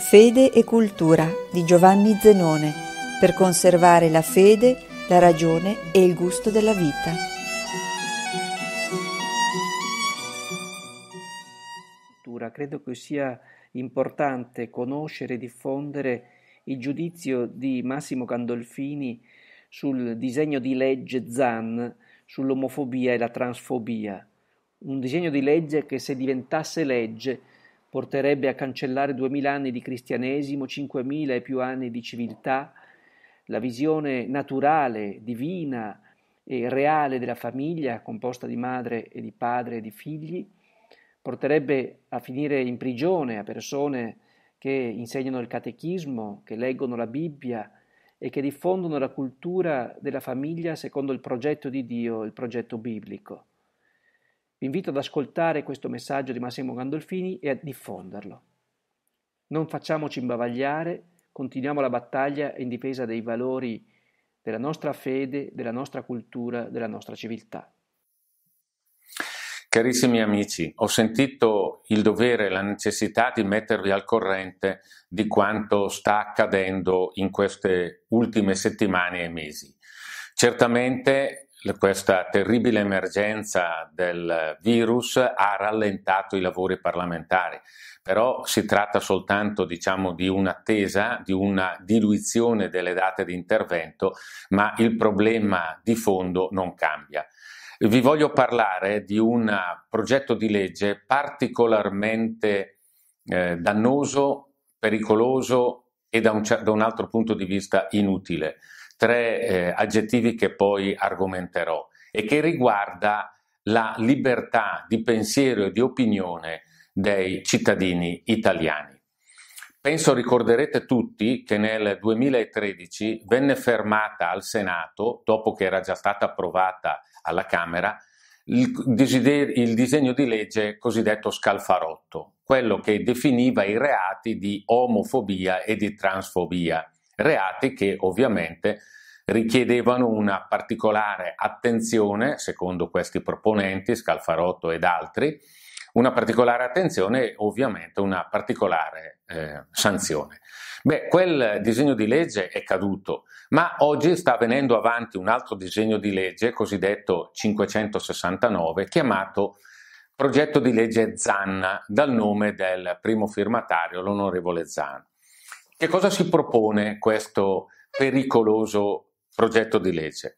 Fede e cultura di Giovanni Zenone per conservare la fede, la ragione e il gusto della vita. Credo che sia importante conoscere e diffondere il giudizio di Massimo Gandolfini sul disegno di legge ZAN sull'omofobia e la transfobia. Un disegno di legge che se diventasse legge porterebbe a cancellare duemila anni di cristianesimo, cinquemila e più anni di civiltà, la visione naturale, divina e reale della famiglia, composta di madre e di padre e di figli, porterebbe a finire in prigione a persone che insegnano il catechismo, che leggono la Bibbia e che diffondono la cultura della famiglia secondo il progetto di Dio, il progetto biblico. Vi invito ad ascoltare questo messaggio di Massimo Gandolfini e a diffonderlo. Non facciamoci imbavagliare, continuiamo la battaglia in difesa dei valori della nostra fede, della nostra cultura, della nostra civiltà. Carissimi amici, ho sentito il dovere e la necessità di mettervi al corrente di quanto sta accadendo in queste ultime settimane e mesi. Certamente questa terribile emergenza del virus ha rallentato i lavori parlamentari, però si tratta soltanto diciamo, di un'attesa, di una diluizione delle date di intervento, ma il problema di fondo non cambia. Vi voglio parlare di un progetto di legge particolarmente eh, dannoso, pericoloso e da un, da un altro punto di vista inutile tre eh, aggettivi che poi argomenterò e che riguarda la libertà di pensiero e di opinione dei cittadini italiani. Penso ricorderete tutti che nel 2013 venne fermata al Senato, dopo che era già stata approvata alla Camera, il, desider- il disegno di legge cosiddetto scalfarotto, quello che definiva i reati di omofobia e di transfobia reati che ovviamente richiedevano una particolare attenzione, secondo questi proponenti, Scalfarotto ed altri, una particolare attenzione e ovviamente una particolare eh, sanzione. Beh, quel disegno di legge è caduto, ma oggi sta venendo avanti un altro disegno di legge, cosiddetto 569, chiamato progetto di legge Zanna, dal nome del primo firmatario, l'onorevole Zanna. Che cosa si propone questo pericoloso progetto di legge?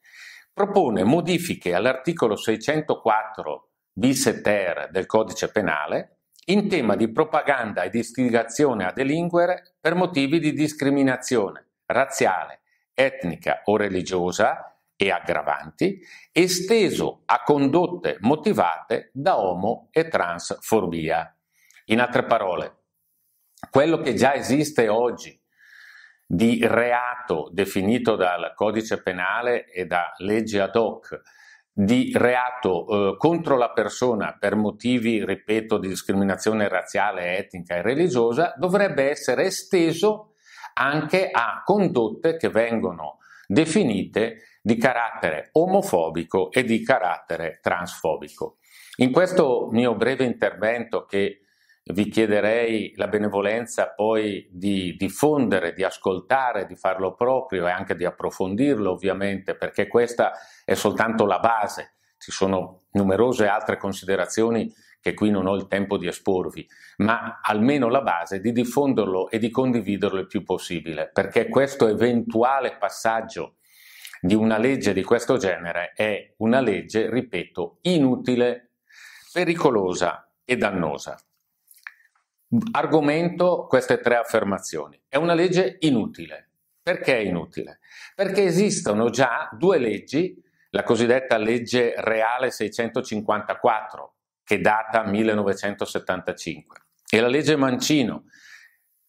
Propone modifiche all'articolo 604 bis ter del codice penale in tema di propaganda e di istigazione a delinquere per motivi di discriminazione razziale, etnica o religiosa e aggravanti, esteso a condotte motivate da omo e transfobia. In altre parole, quello che già esiste oggi di reato definito dal codice penale e da legge ad hoc, di reato eh, contro la persona per motivi, ripeto, di discriminazione razziale, etnica e religiosa, dovrebbe essere esteso anche a condotte che vengono definite di carattere omofobico e di carattere transfobico. In questo mio breve intervento che vi chiederei la benevolenza poi di diffondere, di ascoltare, di farlo proprio e anche di approfondirlo ovviamente, perché questa è soltanto la base. Ci sono numerose altre considerazioni che qui non ho il tempo di esporvi, ma almeno la base di diffonderlo e di condividerlo il più possibile, perché questo eventuale passaggio di una legge di questo genere è una legge, ripeto, inutile, pericolosa e dannosa argomento queste tre affermazioni. È una legge inutile. Perché è inutile? Perché esistono già due leggi, la cosiddetta legge reale 654, che data 1975, e la legge Mancino,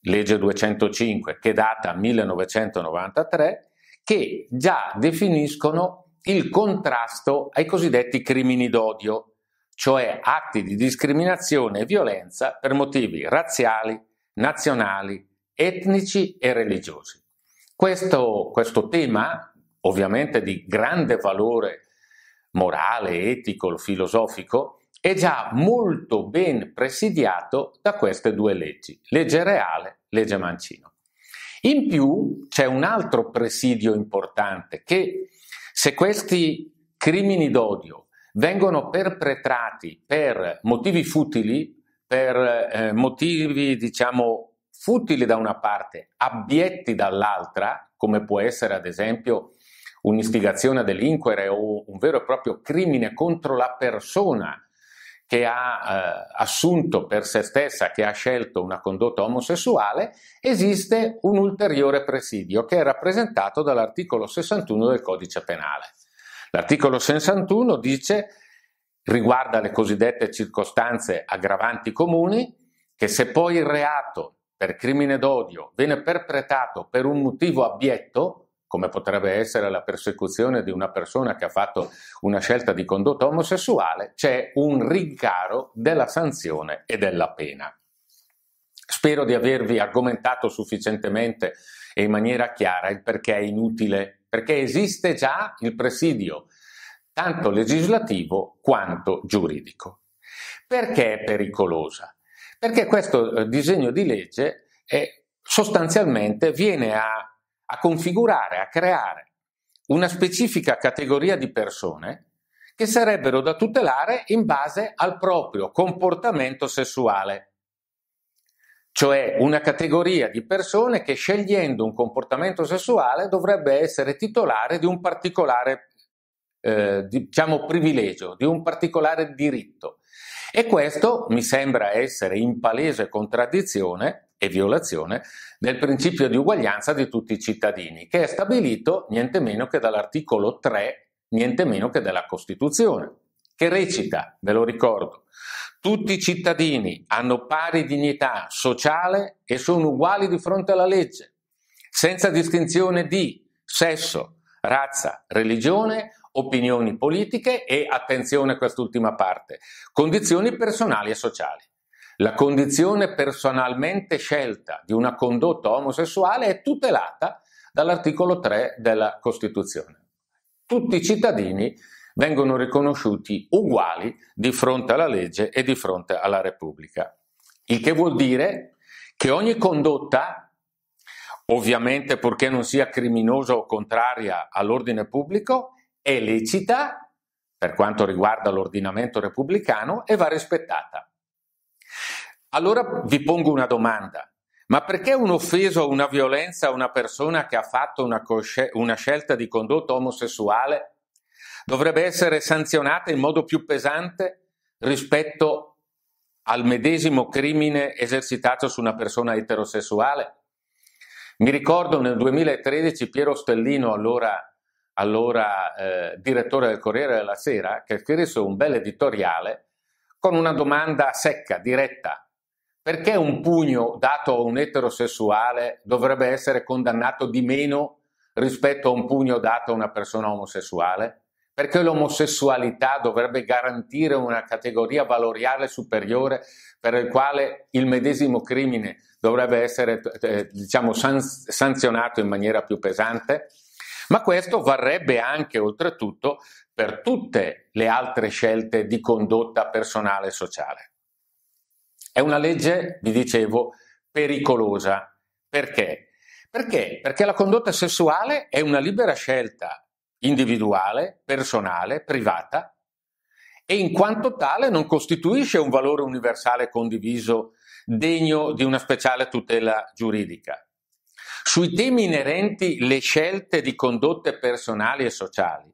legge 205, che data 1993, che già definiscono il contrasto ai cosiddetti crimini d'odio, cioè atti di discriminazione e violenza per motivi razziali, nazionali, etnici e religiosi. Questo, questo tema, ovviamente di grande valore morale, etico, filosofico, è già molto ben presidiato da queste due leggi, legge reale, legge Mancino. In più c'è un altro presidio importante che se questi crimini d'odio vengono perpetrati per motivi futili, per eh, motivi diciamo futili da una parte, abietti dall'altra, come può essere ad esempio un'istigazione a delinquere o un vero e proprio crimine contro la persona che ha eh, assunto per se stessa, che ha scelto una condotta omosessuale, esiste un ulteriore presidio che è rappresentato dall'articolo 61 del codice penale. L'articolo 61 dice, riguarda le cosiddette circostanze aggravanti comuni, che se poi il reato per crimine d'odio viene perpetrato per un motivo abietto, come potrebbe essere la persecuzione di una persona che ha fatto una scelta di condotta omosessuale, c'è un rincaro della sanzione e della pena. Spero di avervi argomentato sufficientemente e in maniera chiara il perché è inutile perché esiste già il presidio, tanto legislativo quanto giuridico. Perché è pericolosa? Perché questo eh, disegno di legge è, sostanzialmente viene a, a configurare, a creare una specifica categoria di persone che sarebbero da tutelare in base al proprio comportamento sessuale cioè una categoria di persone che scegliendo un comportamento sessuale dovrebbe essere titolare di un particolare, eh, diciamo, privilegio, di un particolare diritto. E questo mi sembra essere in palese contraddizione e violazione del principio di uguaglianza di tutti i cittadini, che è stabilito niente meno che dall'articolo 3, niente meno che della Costituzione, che recita, ve lo ricordo, tutti i cittadini hanno pari dignità sociale e sono uguali di fronte alla legge, senza distinzione di sesso, razza, religione, opinioni politiche e, attenzione a quest'ultima parte, condizioni personali e sociali. La condizione personalmente scelta di una condotta omosessuale è tutelata dall'articolo 3 della Costituzione. Tutti i cittadini vengono riconosciuti uguali di fronte alla legge e di fronte alla Repubblica. Il che vuol dire che ogni condotta, ovviamente purché non sia criminosa o contraria all'ordine pubblico, è lecita per quanto riguarda l'ordinamento repubblicano e va rispettata. Allora vi pongo una domanda. Ma perché un'offesa o una violenza a una persona che ha fatto una, cosci- una scelta di condotta omosessuale dovrebbe essere sanzionata in modo più pesante rispetto al medesimo crimine esercitato su una persona eterosessuale? Mi ricordo nel 2013 Piero Stellino, allora, allora eh, direttore del Corriere della Sera, che scrisse un bel editoriale con una domanda secca, diretta. Perché un pugno dato a un eterosessuale dovrebbe essere condannato di meno rispetto a un pugno dato a una persona omosessuale? perché l'omosessualità dovrebbe garantire una categoria valoriale superiore per il quale il medesimo crimine dovrebbe essere eh, eh diciamo, sanzionato in maniera più pesante, ma questo varrebbe anche oltretutto per tutte le altre scelte di condotta personale e sociale. È una legge, vi dicevo, pericolosa. Perché? Perché? Perché la condotta sessuale è una libera scelta individuale, personale, privata, e in quanto tale non costituisce un valore universale condiviso degno di una speciale tutela giuridica. Sui temi inerenti le scelte di condotte personali e sociali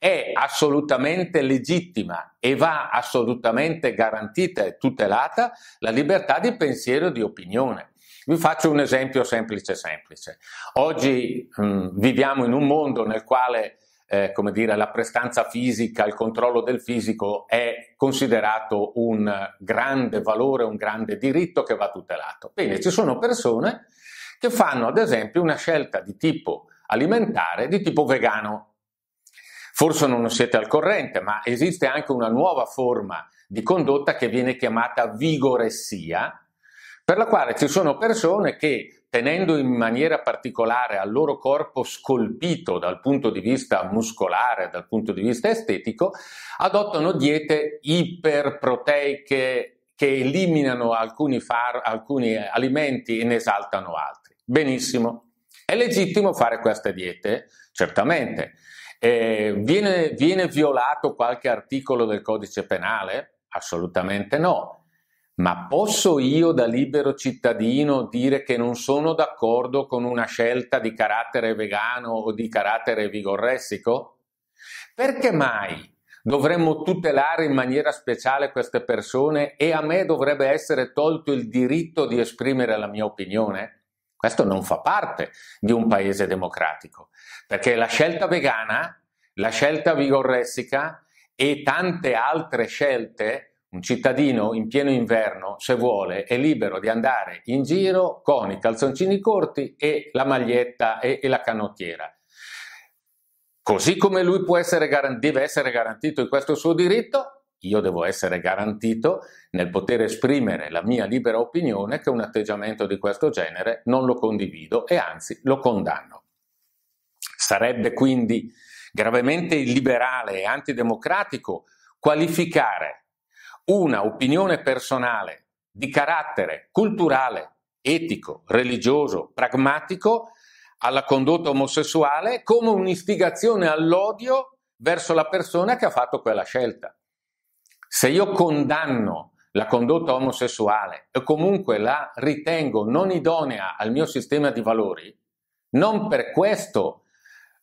è assolutamente legittima e va assolutamente garantita e tutelata la libertà di pensiero e di opinione. Vi faccio un esempio semplice semplice. Oggi mh, mm, viviamo in un mondo nel quale eh, come dire, la prestanza fisica, il controllo del fisico è considerato un grande valore, un grande diritto che va tutelato. Bene, ci sono persone che fanno ad esempio una scelta di tipo alimentare, di tipo vegano. Forse non siete al corrente, ma esiste anche una nuova forma di condotta che viene chiamata vigoressia, per la quale ci sono persone che tenendo in maniera particolare al loro corpo scolpito dal punto di vista muscolare, dal punto di vista estetico, adottano diete iperproteiche che eliminano alcuni, far, alcuni alimenti e ne esaltano altri. Benissimo, è legittimo fare queste diete? Certamente. Eh, viene, viene violato qualche articolo del codice penale? Assolutamente no. Ma posso io da libero cittadino dire che non sono d'accordo con una scelta di carattere vegano o di carattere vigorressico? Perché mai dovremmo tutelare in maniera speciale queste persone e a me dovrebbe essere tolto il diritto di esprimere la mia opinione? Questo non fa parte di un paese democratico, perché la scelta vegana, la scelta vigorressica e tante altre scelte un cittadino in pieno inverno, se vuole, è libero di andare in giro con i calzoncini corti e la maglietta e, e la canottiera. Così come lui essere deve essere garantito in questo suo diritto, io devo essere garantito nel poter esprimere la mia libera opinione che un atteggiamento di questo genere non lo condivido e anzi lo condanno. Sarebbe quindi gravemente illiberale e antidemocratico qualificare una opinione personale di carattere culturale, etico, religioso, pragmatico alla condotta omosessuale come un'istigazione all'odio verso la persona che ha fatto quella scelta. Se io condanno la condotta omosessuale e comunque la ritengo non idonea al mio sistema di valori, non per questo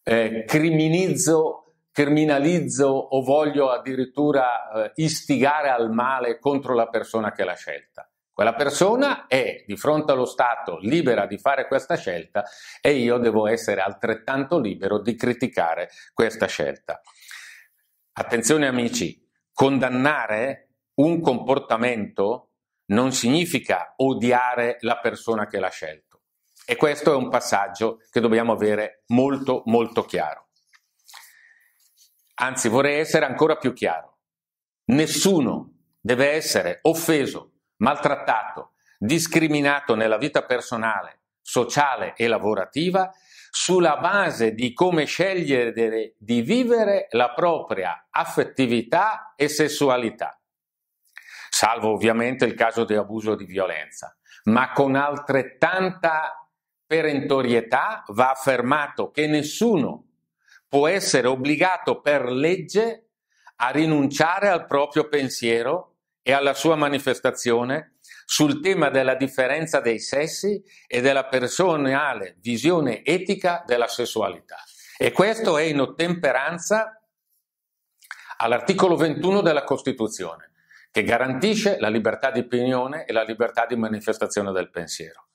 eh, criminalizzo criminalizzo o voglio addirittura eh, istigare al male contro la persona che l'ha scelta. Quella persona è di fronte allo Stato libera di fare questa scelta e io devo essere altrettanto libero di criticare questa scelta. Attenzione amici, condannare un comportamento non significa odiare la persona che l'ha scelto. E questo è un passaggio che dobbiamo avere molto molto chiaro. Anzi, vorrei essere ancora più chiaro. Nessuno deve essere offeso, maltrattato, discriminato nella vita personale, sociale e lavorativa sulla base di come scegliere di vivere la propria affettività e sessualità, salvo ovviamente il caso di abuso di violenza, ma con altrettanta perentorietà va affermato che nessuno può essere obbligato per legge a rinunciare al proprio pensiero e alla sua manifestazione sul tema della differenza dei sessi e della personale visione etica della sessualità. E questo è in ottemperanza all'articolo 21 della Costituzione, che garantisce la libertà di opinione e la libertà di manifestazione del pensiero.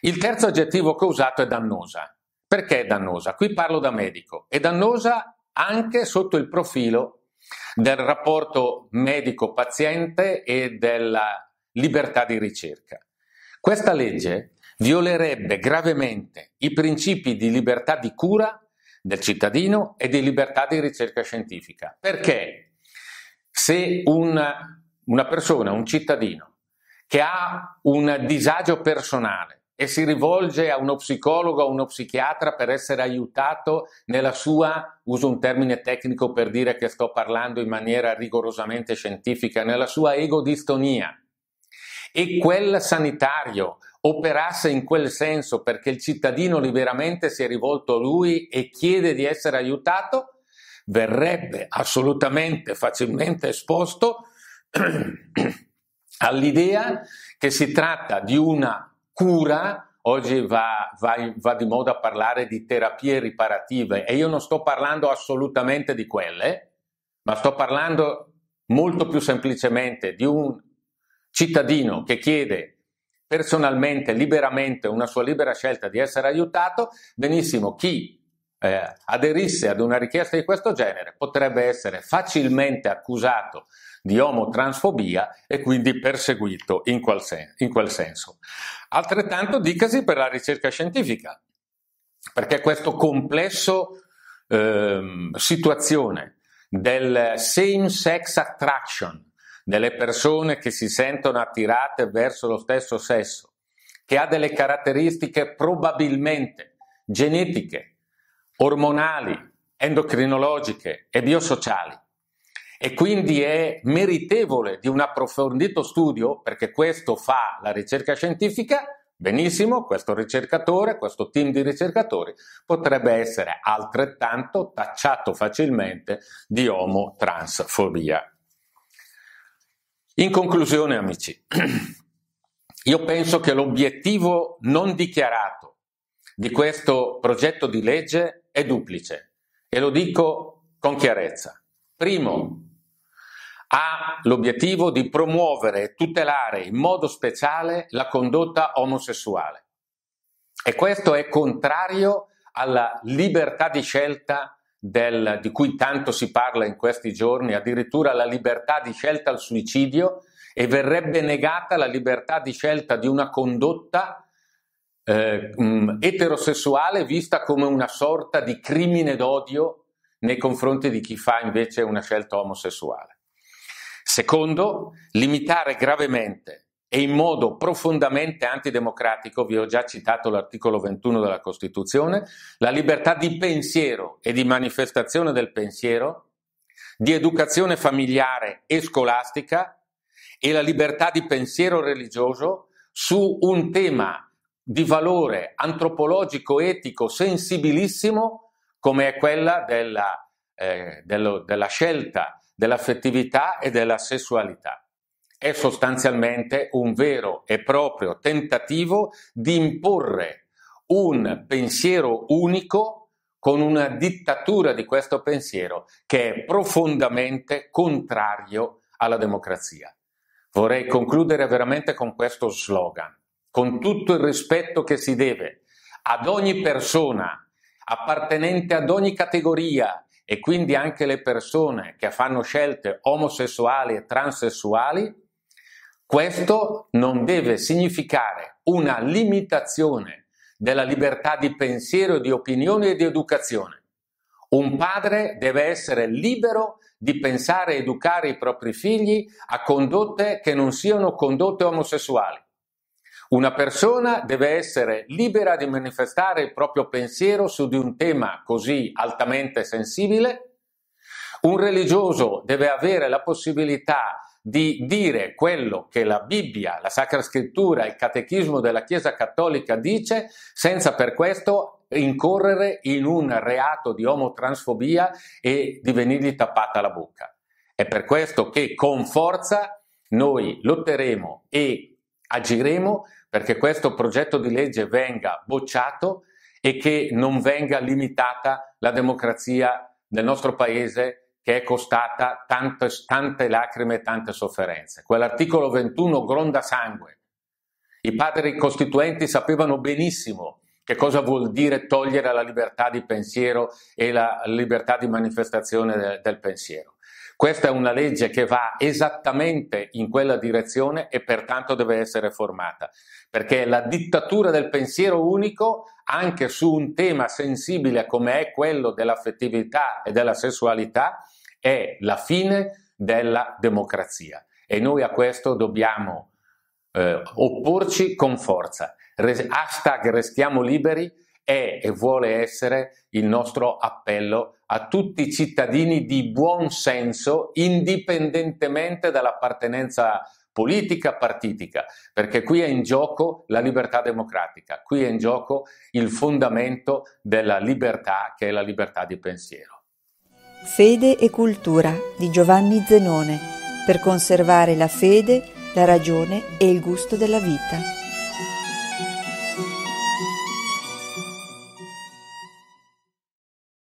Il terzo aggettivo che ho usato è dannosa. Perché è dannosa? Qui parlo da medico. È dannosa anche sotto il profilo del rapporto medico-paziente e della libertà di ricerca. Questa legge violerebbe gravemente i principi di libertà di cura del cittadino e di libertà di ricerca scientifica. Perché se un, una persona, un cittadino, che ha un disagio personale, e si rivolge a uno psicologo, a uno psichiatra per essere aiutato nella sua, uso un termine tecnico per dire che sto parlando in maniera rigorosamente scientifica, nella sua egodistonia. E quel sanitario operasse in quel senso perché il cittadino liberamente si è rivolto a lui e chiede di essere aiutato, verrebbe assolutamente facilmente esposto all'idea che si tratta di una cura, Oggi va, va, va, di moda parlare di terapie riparative e io non sto parlando assolutamente di quelle, ma sto parlando molto più semplicemente di un cittadino che chiede personalmente, liberamente, una sua libera scelta di essere aiutato, benissimo, chi eh, aderisse ad una richiesta di questo genere potrebbe essere facilmente accusato di omotransfobia e quindi perseguito in quel, sen- in quel senso. Altrettanto dicasi per la ricerca scientifica, perché questo complesso eh, situazione del same sex attraction, delle persone che si sentono attirate verso lo stesso sesso, che ha delle caratteristiche probabilmente genetiche, ormonali, endocrinologiche e biosociali, e quindi è meritevole di un approfondito studio, perché questo fa la ricerca scientifica, benissimo, questo ricercatore, questo team di ricercatori potrebbe essere altrettanto tacciato facilmente di transfobia. In conclusione, amici, io penso che l'obiettivo non dichiarato di questo progetto di legge è duplice e lo dico con chiarezza. Primo, ha l'obiettivo di promuovere e tutelare in modo speciale la condotta omosessuale. E questo è contrario alla libertà di scelta del, di cui tanto si parla in questi giorni, addirittura la libertà di scelta al suicidio e verrebbe negata la libertà di scelta di una condotta eh, mm, eterosessuale vista come una sorta di crimine d'odio nei confronti di chi fa invece una scelta omosessuale. Secondo, limitare gravemente e in modo profondamente antidemocratico, vi ho già citato l'articolo 21 della Costituzione, la libertà di pensiero e di manifestazione del pensiero, di educazione familiare e scolastica e la libertà di pensiero religioso su un tema di valore antropologico, etico, sensibilissimo come è quella della, eh, dello, della scelta dell'affettività e della sessualità. È sostanzialmente un vero e proprio tentativo di imporre un pensiero unico con una dittatura di questo pensiero che è profondamente contrario alla democrazia. Vorrei concludere veramente con questo slogan, con tutto il rispetto che si deve ad ogni persona appartenente ad ogni categoria, e quindi anche le persone che fanno scelte omosessuali e transessuali, questo non deve significare una limitazione della libertà di pensiero, di opinione e di educazione. Un padre deve essere libero di pensare e educare i propri figli a condotte che non siano condotte omosessuali. Una persona deve essere libera di manifestare il proprio pensiero su di un tema così altamente sensibile. Un religioso deve avere la possibilità di dire quello che la Bibbia, la Sacra Scrittura, il Catechismo della Chiesa Cattolica dice, senza per questo incorrere in un reato di omotransfobia e di venirgli tappata la bocca. È per questo che con forza noi lotteremo e agiremo perché questo progetto di legge venga bocciato e che non venga limitata la democrazia nel nostro Paese che è costata tante, tante lacrime e tante sofferenze. Quell'articolo 21 gronda sangue. I padri costituenti sapevano benissimo che cosa vuol dire togliere la libertà di pensiero e la libertà di manifestazione del, del pensiero. Questa è una legge che va esattamente in quella direzione e pertanto deve essere formata, perché la dittatura del pensiero unico, anche su un tema sensibile come è quello dell'affettività e della sessualità, è la fine della democrazia. E noi a questo dobbiamo eh, opporci con forza. Hashtag restiamo liberi è e vuole essere il nostro appello a tutti i cittadini di buon senso, indipendentemente dall'appartenenza politica partitica, perché qui è in gioco la libertà democratica, qui è in gioco il fondamento della libertà che è la libertà di pensiero. Fede e cultura di Giovanni Zenone per conservare la fede, la ragione e il gusto della vita.